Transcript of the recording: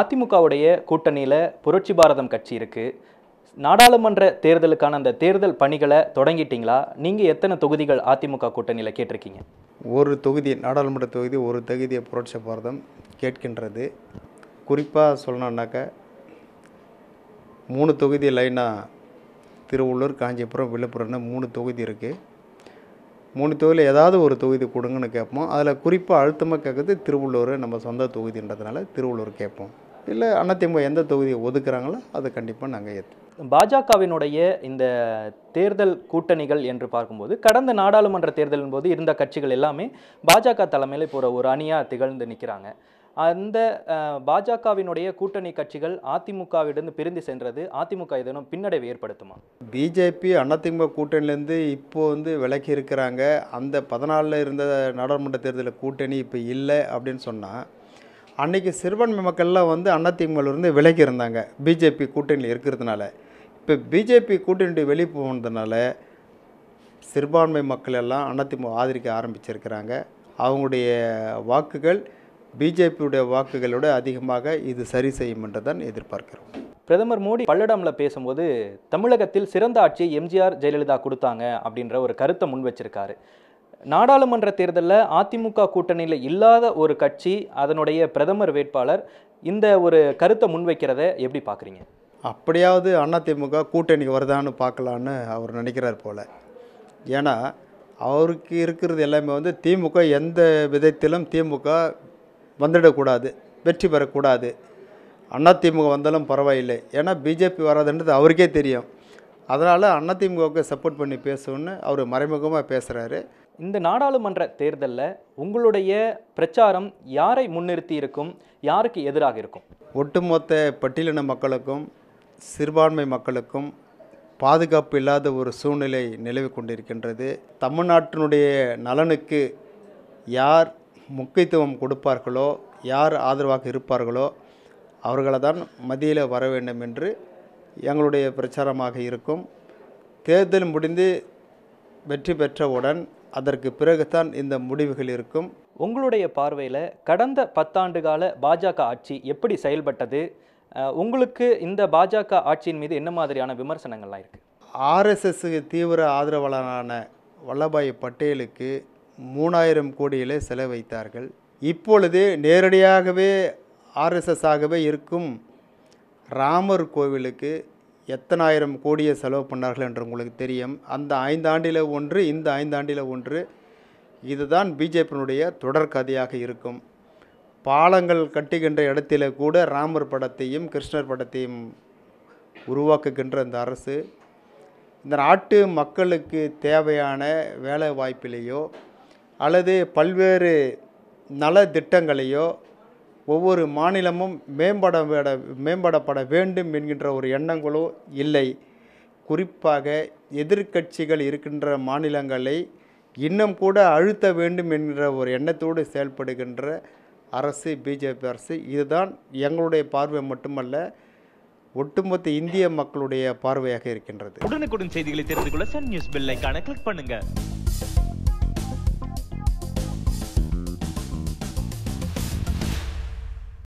அதிமுகவுடைய கூட்டணியில் புரட்சி பாரதம் கட்சி இருக்குது நாடாளுமன்ற தேர்தலுக்கான அந்த தேர்தல் பணிகளை தொடங்கிட்டீங்களா நீங்கள் எத்தனை தொகுதிகள் அதிமுக கூட்டணியில் கேட்டிருக்கீங்க ஒரு தொகுதி நாடாளுமன்ற தொகுதி ஒரு தொகுதியை புரட்சி பாரதம் கேட்கின்றது குறிப்பாக சொல்லணுன்னாக்க மூணு தொகுதி லைனாக திருவள்ளூர் காஞ்சிபுரம் விழுப்புரம்னு மூணு தொகுதி இருக்குது மூணு தொகுதியில் ஏதாவது ஒரு தொகுதி கொடுங்கன்னு கேட்போம் அதில் குறிப்பாக அழுத்தமாக கேட்குறது திருவள்ளூர் நம்ம சொந்த தொகுதின்றதுனால திருவள்ளூர் கேட்போம் இல்லை அதிமுக எந்த தொகுதியை ஒதுக்குறாங்களோ அதை கண்டிப்பாக நாங்கள் ஏற்று பாஜகவினுடைய இந்த தேர்தல் கூட்டணிகள் என்று பார்க்கும்போது கடந்த நாடாளுமன்ற தேர்தலின் போது இருந்த கட்சிகள் எல்லாமே பாஜக தலைமையில் இப்போ ஒரு அணியாக திகழ்ந்து நிற்கிறாங்க அந்த பாஜகவினுடைய கூட்டணி கட்சிகள் அதிமுகவிடம் பிரிந்து சென்றது அதிமுக இதனும் பின்னடைவு ஏற்படுத்துமா பிஜேபி அதிமுக கூட்டணியிலேருந்து இப்போ வந்து விலக்கி இருக்கிறாங்க அந்த பதினாலில் இருந்த நாடாளுமன்ற தேர்தலில் கூட்டணி இப்போ இல்லை அப்படின்னு சொன்னால் அன்றைக்கி சிறுபான்மை மக்கள்லாம் வந்து அதிமுகலேருந்து விலகி இருந்தாங்க பிஜேபி கூட்டணியில் இருக்கிறதுனால இப்போ பிஜேபி கூட்டணி வெளியே போனதுனால சிறுபான்மை மக்கள் எல்லாம் அதிமுக ஆதரிக்க ஆரம்பிச்சிருக்கிறாங்க அவங்களுடைய வாக்குகள் பிஜேபியுடைய வாக்குகளோட அதிகமாக இது சரி செய்யும் என்று தான் எதிர்பார்க்கிறோம் பிரதமர் மோடி பல்லடமில் பேசும்போது தமிழகத்தில் சிறந்த ஆட்சி எம்ஜிஆர் ஜெயலலிதா கொடுத்தாங்க அப்படின்ற ஒரு கருத்தை முன் வச்சிருக்காரு நாடாளுமன்ற தேர்தலில் அதிமுக கூட்டணியில் இல்லாத ஒரு கட்சி அதனுடைய பிரதமர் வேட்பாளர் இந்த ஒரு கருத்தை முன்வைக்கிறத எப்படி பார்க்குறீங்க அப்படியாவது அதிமுக கூட்டணிக்கு வருதான்னு பார்க்கலான்னு அவர் நினைக்கிறார் போல் ஏன்னா அவருக்கு இருக்கிறது எல்லாமே வந்து திமுக எந்த விதத்திலும் திமுக வந்துடக்கூடாது வெற்றி பெறக்கூடாது அதிமுக வந்தாலும் பரவாயில்லை ஏன்னா பிஜேபி வராதுன்றது அவருக்கே தெரியும் அதனால் அதிமுகவுக்கு சப்போர்ட் பண்ணி பேசணுன்னு அவர் மறைமுகமாக பேசுகிறாரு இந்த நாடாளுமன்ற தேர்தலில் உங்களுடைய பிரச்சாரம் யாரை முன்னிறுத்தி இருக்கும் யாருக்கு எதிராக இருக்கும் ஒட்டுமொத்த பட்டியலின மக்களுக்கும் சிறுபான்மை மக்களுக்கும் பாதுகாப்பு இல்லாத ஒரு சூழ்நிலை நிலவி கொண்டிருக்கின்றது தமிழ்நாட்டினுடைய நலனுக்கு யார் முக்கியத்துவம் கொடுப்பார்களோ யார் ஆதரவாக இருப்பார்களோ அவர்களை தான் மதியில் வர வேண்டும் என்று எங்களுடைய பிரச்சாரமாக இருக்கும் தேர்தல் முடிந்து வெற்றி பெற்றவுடன் அதற்கு பிறகுதான் இந்த முடிவுகள் இருக்கும் உங்களுடைய பார்வையில் கடந்த பத்தாண்டு கால பாஜக ஆட்சி எப்படி செயல்பட்டது உங்களுக்கு இந்த பாஜக ஆட்சியின் மீது என்ன மாதிரியான விமர்சனங்கள்லாம் இருக்குது ஆர்எஸ்எஸ் தீவிர ஆதரவாளரான வல்லபாய் பட்டேலுக்கு மூணாயிரம் கோடியிலே செலவைத்தார்கள் இப்பொழுது நேரடியாகவே ஆர்எஸ்எஸ் ஆகவே இருக்கும் ராமர் கோவிலுக்கு எத்தனாயிரம் கோடியை செலவு பண்ணார்கள் என்று உங்களுக்கு தெரியும் அந்த ஐந்தாண்டில் ஒன்று இந்த ஐந்தாண்டில் ஒன்று இதுதான் பிஜேபியினுடைய தொடர்கதையாக இருக்கும் பாலங்கள் கட்டுகின்ற இடத்தில் கூட ராமர் படத்தையும் கிருஷ்ணர் படத்தையும் உருவாக்குகின்ற இந்த அரசு இந்த நாட்டு மக்களுக்கு தேவையான வேலை வாய்ப்பிலேயோ அல்லது பல்வேறு நல திட்டங்களையோ ஒவ்வொரு மாநிலமும் மேம்பட மேம்படப்பட வேண்டும் என்கின்ற ஒரு எண்ணங்களோ இல்லை குறிப்பாக எதிர்க்கட்சிகள் இருக்கின்ற மாநிலங்களை இன்னும் கூட அழுத்த வேண்டும் என்கிற ஒரு எண்ணத்தோடு செயல்படுகின்ற அரசு பிஜேபி அரசு இதுதான் எங்களுடைய பார்வை மட்டுமல்ல ஒட்டுமொத்த இந்திய மக்களுடைய பார்வையாக இருக்கின்றது உடனுக்குடன் செய்திகளை தெரிந்து கொள்ள சன் நியூஸ் பெல் கிளிக் பண்ணுங்கள்